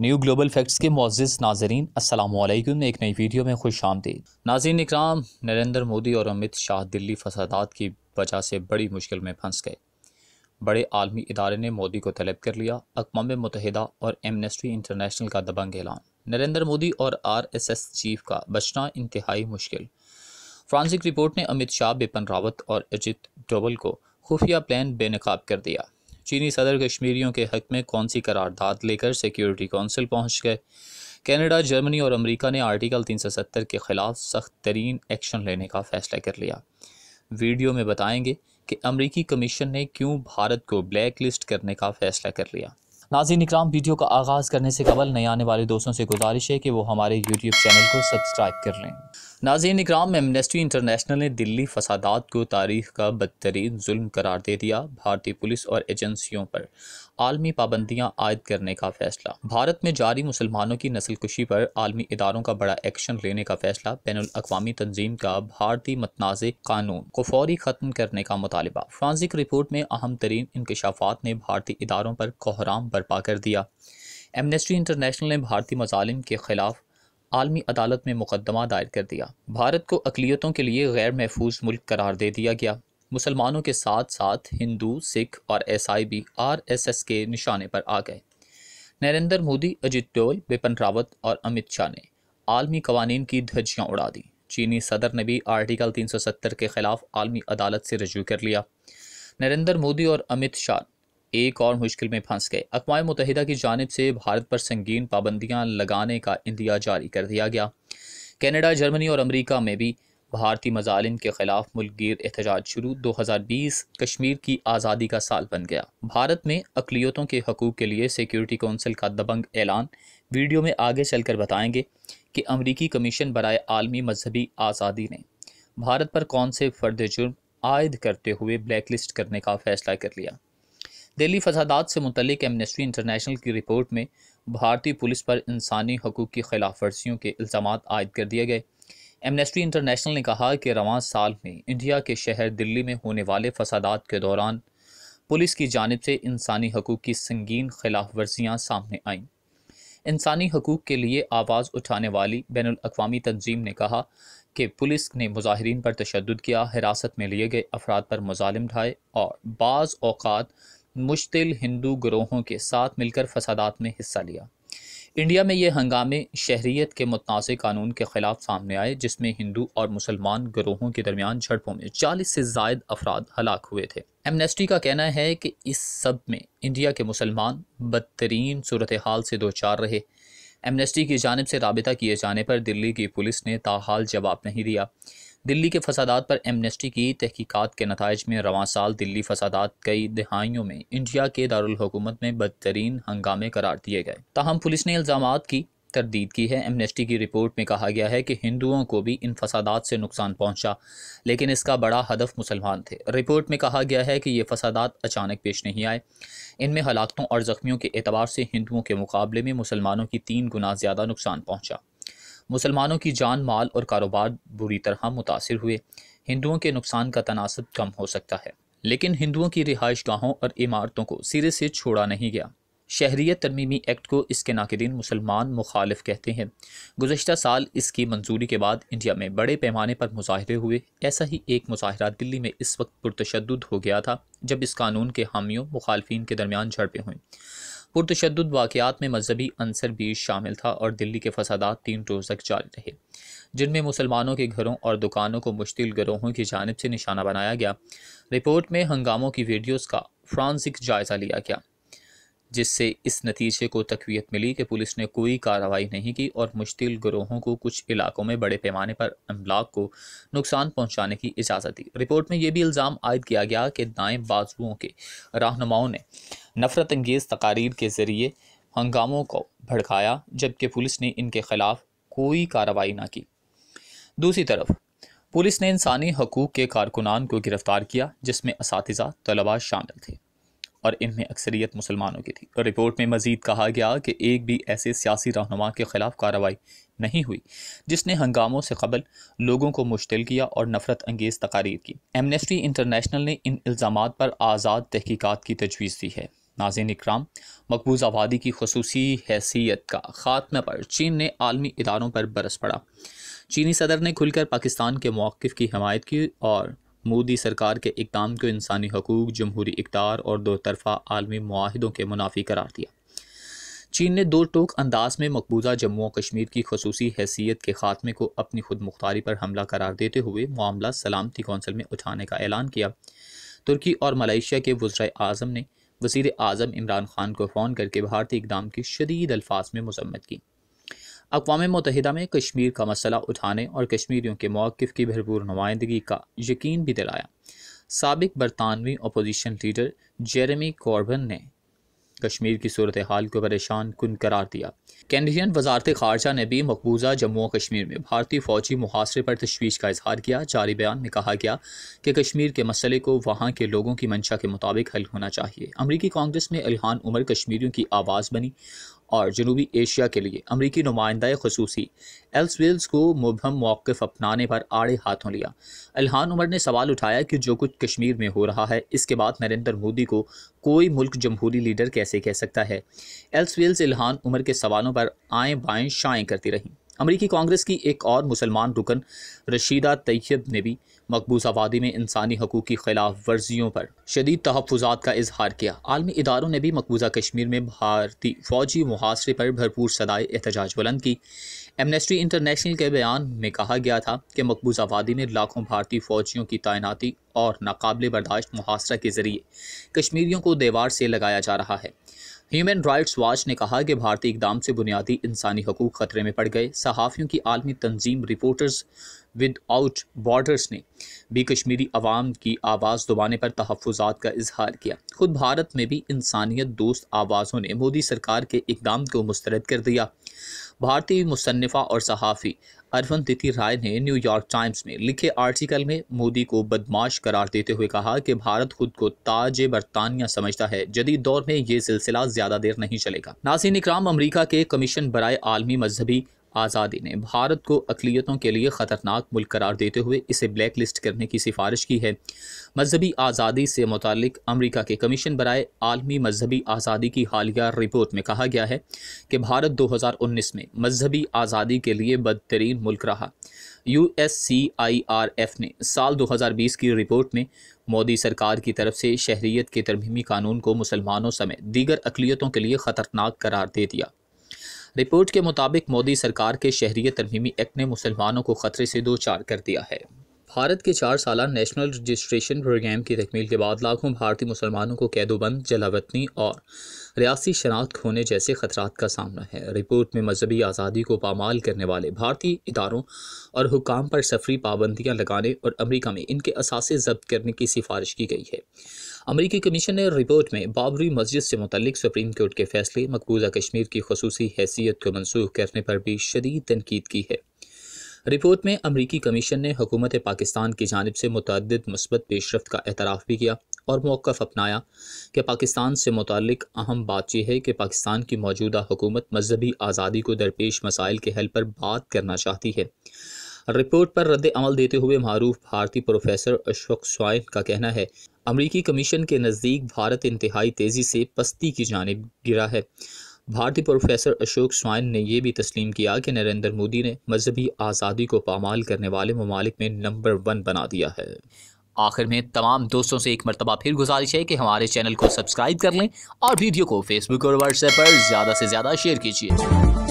new global facts के मोजिज़ नाजरीन असलम एक नई वीडियो में खुश आमदी नाजीन इकराम नरेंद्र मोदी और अमित शाह दिल्ली फसादात की वजह से बड़ी मुश्किल में फंस गए बड़े आलमी इदारे ने मोदी को तलब कर लिया अकवा मुतहदा और एमनेस्टी इंटरनेशनल का दबंग ऐलान नरेंद्र मोदी और आरएसएस चीफ का बचना इंतहाई मुश्किल फ्रांसिक रिपोर्ट ने अमित शाह बिपिन रावत और अजित डोबल को खुफिया प्लान बेनकाब कर दिया चीनी सदर कश्मीरियों के हक में कौन सी करारदाद लेकर सिक्योरिटी काउंसिल पहुंच गए कनाडा जर्मनी और अमेरिका ने आर्टिकल 370 के खिलाफ सख्त तरीन एक्शन लेने का फैसला कर लिया वीडियो में बताएंगे कि अमरीकी कमीशन ने क्यों भारत को ब्लैक लिस्ट करने का फैसला कर लिया नाजी इक्राम वीडियो का आगाज़ करने से कबल नए आने वाले दोस्तों से गुजारिश है कि वो हमारे यूट्यूब चैनल को सब्सक्राइब कर लें नाजीन इक्राम एमनेस्टी इंटरनेशनल ने दिल्ली फसादात को तारीख का बदतरीन जुल्म करार दे दिया भारतीय पुलिस और एजेंसियों पर आलमी पाबंदियां आयद करने का फैसला भारत में जारी मुसलमानों की नस्ल कुशी पर आलमी इदारों का बड़ा एक्शन लेने का फैसला बैन अवी तंजीम का भारतीय मतनाज़ कानून को फौरी खत्म करने का मुतालबा फ्रांसिक रिपोर्ट में अहम तरीन इंकशाफात ने भारतीय इदारों पर कोहराम बर्पा कर दिया एमनेस्टी इंटरनेशनल ने भारतीय मजालिम के खिलाफ आलमी अदालत में मुकदमा दायर कर दिया भारत को अकलीतों के लिए गैर महफूज मुल्क करार दे दिया गया मुसलमानों के साथ साथ हिंदू सिख और ईसाई भी आरएसएस के निशाने पर आ गए नरेंद्र मोदी अजीत डोल बिपिन रावत और अमित शाह ने आलमी कवानीन की धज्जियाँ उड़ा दी चीनी सदर ने भी आर्टिकल 370 के खिलाफ आलमी अदालत से रजू कर लिया नरेंद्र मोदी और अमित शाह एक और मुश्किल में फंस गए अकवा मुतहदा की जानब से भारत पर संगीन पाबंदियाँ लगाने का इंदिया जारी कर दिया गया कनाडा जर्मनी और अमरीका में भी भारतीय मजालिम के खिलाफ मुल्कगीर एहतजाज शुरू 2020 कश्मीर की आज़ादी का साल बन गया भारत में अकलीतों के हकूक़ के लिए सिक्योरिटी कौंसिल का दबंग ऐलान वीडियो में आगे चलकर बताएंगे कि अमरीकी कमीशन बरए आलमी मजहबी आज़ादी ने भारत पर कौन से फर्द जुर्म आयद करते हुए ब्लैक लिस्ट करने का फैसला कर लिया दिल्ली फसादात से मुतलिक एमनेस्टी इंटरनेशनल की रिपोर्ट में भारतीय पुलिस पर इंसानी हकूक़ की खिलाफ वर्जियों के इल्ज़ाम आयद कर दिए गए एमनेस्टी इंटरनेशनल ने कहा कि रवान साल में इंडिया के शहर दिल्ली में होने वाले फसाद के दौरान पुलिस की जानब से इंसानी हकूक़ की संगीन खिलाफ वर्जियाँ सामने आईं इंसानी हकूक़ के लिए आवाज़ उठाने वाली बैन अवी तंजीम ने कहा कि पुलिस ने मुजाहरीन पर तशद किया हिरासत में लिए गए अफराद पर मुजालिम ढाए और बाज़ अवत मुश्तिल हिंदू ग्रोहों के साथ मिलकर फसाद में हिस्सा लिया इंडिया में ये हंगामे शहरीत के मुतनाज़ कानून के ख़िलाफ़ सामने आए जिसमें हिंदू और मुसलमान ग्रोहों के दरमियान झड़पों में चालीस से जायद अफराद हलाक हुए थे एमनेस्टी का कहना है कि इस सब में इंडिया के मुसलमान बदतरीन सूरत हाल से दो चार रहे एमनेस्टी की जानब से रबता किए जाने पर दिल्ली की पुलिस ने ताहाल जवाब नहीं दिया दिल्ली के फसादात पर एमनेस्टी की तहकीकात के नतज में रवा साल दिल्ली फसादात कई दहाइयों में इंडिया के दारकूमत में बदतरीन हंगामे करार दिए गए तहम पुलिस ने इल्ज़ाम की तरदीद की है एमनेस्टी की रिपोर्ट में कहा गया है कि हिंदुओं को भी इन फसादात से नुकसान पहुंचा लेकिन इसका बड़ा हदफ मुसलमान थे रिपोर्ट में कहा गया है कि ये फसादात अचानक पेश नहीं आए इनमें हलाकतों और ज़ख्मियों के एतबार से हिंदुओं के मुकाबले में मुसलमानों की तीन गुना ज़्यादा नुकसान पहुँचा मुसलमानों की जान माल और कारोबार बुरी तरह मुतासर हुए हिंदुओं के नुकसान का तनासब कम हो सकता है लेकिन हिंदुओं की रिहाइश गाहों और इमारतों को सिरे से छोड़ा नहीं गया शहरीत तरमीमी एक्ट को इसके नाकदीन मुसलमान मुखालफ कहते हैं गुजशत साल इसकी मंजूरी के बाद इंडिया में बड़े पैमाने पर मुजाहरे हुए ऐसा ही एक मुजाहरा दिल्ली में इस वक्त पुरतशद हो गया था जब इस कानून के हामियों मुखालफी के दरमियान झड़पें हुई पुरतशद वाक़ात में मजहबी अंसर भी शामिल था और दिल्ली के फसादात तीन रोज़ तक जारी रहे जिनमें मुसलमानों के घरों और दुकानों को मुश्तिल ग्रोहों की जानब से निशाना बनाया गया रिपोर्ट में हंगामों की वीडियोज़ का फ्रांसिक जायज़ा लिया गया जिससे इस नतीजे को तकवीत मिली कि पुलिस ने कोई कार्रवाई नहीं की और मुश्तिल ग्रोहों को कुछ इलाकों में बड़े पैमाने पर अमलाक को नुकसान पहुंचाने की इजाज़त दी रिपोर्ट में यह भी इल्ज़ाम आयद किया गया कि दाएं बाजुओं के रहनुमाओं ने नफरत अंगेज़ तकारीर के ज़रिए हंगामों को भड़काया जबकि पुलिस ने इनके खिलाफ कोई कार्रवाई ना की दूसरी तरफ पुलिस ने इंसानी हकूक़ के कारकुनान को गिरफ़्तार किया जिसमें इस तलबा शामिल थे और इनमें अक्सरियत मुसलमानों की थी रिपोर्ट में मजीद कहा गया कि एक भी ऐसे सियासी रहनुमा के ख़िलाफ़ कार्रवाई नहीं हुई जिसने हंगामों से कबल लोगों को मुश्तिल किया और नफरत अंगेज़ तकारीर की एमनेस्टी इंटरनेशनल ने इन इल्ज़ाम पर आज़ाद तहकीक़ात की तजवीज़ दी है नाजिन इकराम मकबूज़ आबादी की खसूसी हैसियत का ख़ात्मे पर चीन ने आलमी इदारों पर बरस पड़ा चीनी सदर ने खुलकर पाकिस्तान के मौक़ की हमायत की और मोदी सरकार के इकदाम को इंसानी हकूक़ जमहूरी इकदार और दो तरफ़ा आलमी माहदों के मुनाफी करार दिया चीन ने दो टोक अंदाज में मकबूजा जम्मू और कश्मीर की खसूस हैसियत के खात्मे को अपनी खुद मुख्तारी पर हमला करार देते हुए मामला सलामती कौंसिल में उठाने का ऐलान किया तुर्की और मलेशिया के वज्र अजम ने वजीर अजम इमरान खान को फ़ोन करके भारतीय इकदाम की शदीद अल्फाज में मजम्मत की अकवा मतहदा में कश्मीर का मसला उठाने और कश्मीरियों के मौक़ की भरपूर नुमाइंदगी का यकीन भी दिलाया सबक बरतानवी अपोजिशन लीडर जेरेमी कॉर्बन ने कश्मीर की सूरत हाल को परेशान कन करार दिया कैनेडियन वजारत खारजा ने भी मकबूजा जम्मू और कश्मीर में भारतीय फौजी मुहासरे पर तशवीश का इजहार किया जारी बयान में कहा गया कि कश्मीर के मसले को वहाँ के लोगों की मंशा के मुताबिक हल होना चाहिए अमरीकी कांग्रेस में अलहान उमर कश्मीरियों की आवाज़ बनी और जनूबी एशिया के लिए अमरीकी नुमाइंदा खसूसी एल्स को मुबहम मौक़ अपनाने पर आड़े हाथों लिया अलहान उमर ने सवाल उठाया कि जो कुछ कश्मीर में हो रहा है इसके बाद नरेंद्र मोदी को कोई मुल्क जमहूरी लीडर कैसे कह सकता है एल्स विल्स उमर के सवालों पर आएँ बाएँ शाएँ करती रहीं अमरीकी कांग्रेस की एक और मुसलमान रुकन रशीदा तैयब ने भी मकबूजा वादी में इंसानी हकूक़ की खिलाफ वर्जियों पर शदीद तहफात का इजहार किया आलमी इदारों ने भी मकबूजा कश्मीर में भारतीय फ़ौजी मुहासरे पर भरपूर सदाए एहतजाज बुलंद की एमनेस्टी इंटरनेशनल के बयान में कहा गया था कि मकबूजा वादी में लाखों भारतीय फ़ौजियों की तैनाती और नाकबले बर्दाश्त मुहासरा के ज़रिए कश्मीरियों को दीवार से लगाया जा रहा है ह्यूमन राइट्स वॉच ने कहा कि भारतीय इकदाम से बुनियादी इंसानी हकूक खतरे में पड़ गए सहाफ़ियों की आलमी तंजीम रिपोर्टर्स विद आउट बॉर्डर्स ने भी कश्मीरी आवाम की आवाज़ दबाने पर तहफ़ात का इजहार किया खुद भारत में भी इंसानियत दोस्त आवाज़ों ने मोदी सरकार के इकदाम को मुस्तरद कर दिया भारतीय मुसनफ़ा और सहाफ़ी अरवन तिथि राय ने न्यूयॉर्क टाइम्स में लिखे आर्टिकल में मोदी को बदमाश करार देते हुए कहा कि भारत खुद को ताज बरतानिया समझता है जदीद दौर में ये सिलसिला ज्यादा देर नहीं चलेगा नासिर इकराम अमरीका के कमीशन बरए आलमी मजहबी आज़ादी ने भारत को अकलीतों के लिए ख़तरनाक मुल्क करार देते हुए इसे ब्लैक लिस्ट करने की सिफारिश की है मजहबी आज़ादी से मुतल अमरीका के कमीशन बरए आलमी मजहबी आज़ादी की हालिया रिपोर्ट में कहा गया है कि भारत दो हज़ार उन्नीस में मजहबी आज़ादी के लिए बदतरीन मुल्क रहा U S C I R F ने साल दो हज़ार बीस की रिपोर्ट में मोदी सरकार की तरफ से शहरीत के तरमीमी कानून को मुसलमानों समेत दीगर अकलीतों के लिए ख़तरनाक करार दे दिया रिपोर्ट के मुताबिक मोदी सरकार के शहरी तरमीमी एक्ट ने मुसलमानों को ख़तरे से दो चार कर दिया है भारत के चार साल नेशनल रजिस्ट्रेशन प्रोग्राम की तकमील के बाद लाखों भारतीय मुसलमानों को कैदोबंद जलावतनी और रियासी शनाख्त खोने जैसे खतरात का सामना है रिपोर्ट में मजहबी आज़ादी को पामाल करने वाले भारतीय इदारों और हुकाम पर सफरी पाबंदियाँ लगाने और अमरीका में इनके असासे जब्त करने की सिफारिश की गई है अमरीकी कमीशन ने रिपोर्ट में बाबरी मस्जिद से मुतलिक सुप्रीम कोर्ट के फैसले मकबूजा कश्मीर की खसूसी हैसियत को मनसूख करने पर भी शदीद तनकीद की है रिपोर्ट में अमरीकी कमीशन ने हुकूमत पाकिस्तान की जानब से मुतद मस्बत पेशरफ का एतराफ़ भी किया और मौक़ अपनाया कि पाकिस्तान से मुतक अहम बात यह है कि पाकिस्तान की मौजूदा हुकूमत मजहबी आज़ादी को दरपेश मसाइल के हल पर बात करना चाहती है रिपोर्ट पर रद्द अमल देते हुए मारूफ भारतीय प्रोफेसर अशोक स्वाइन का कहना है अमरीकी कमीशन के नज़दीक भारत इंतहाई तेज़ी से पस्ती की जानब गिरा है भारतीय प्रोफेसर अशोक स्वाइन ने यह भी तस्लीम किया कि नरेंद्र मोदी ने मजहबी आज़ादी को पामाल करने वाले ममालिक में नंबर वन बना दिया है आखिर में तमाम दोस्तों से एक मरतबा फिर गुजारिश है कि हमारे चैनल को सब्सक्राइब कर लें और वीडियो को फेसबुक और व्हाट्सएप पर ज़्यादा से ज़्यादा शेयर कीजिए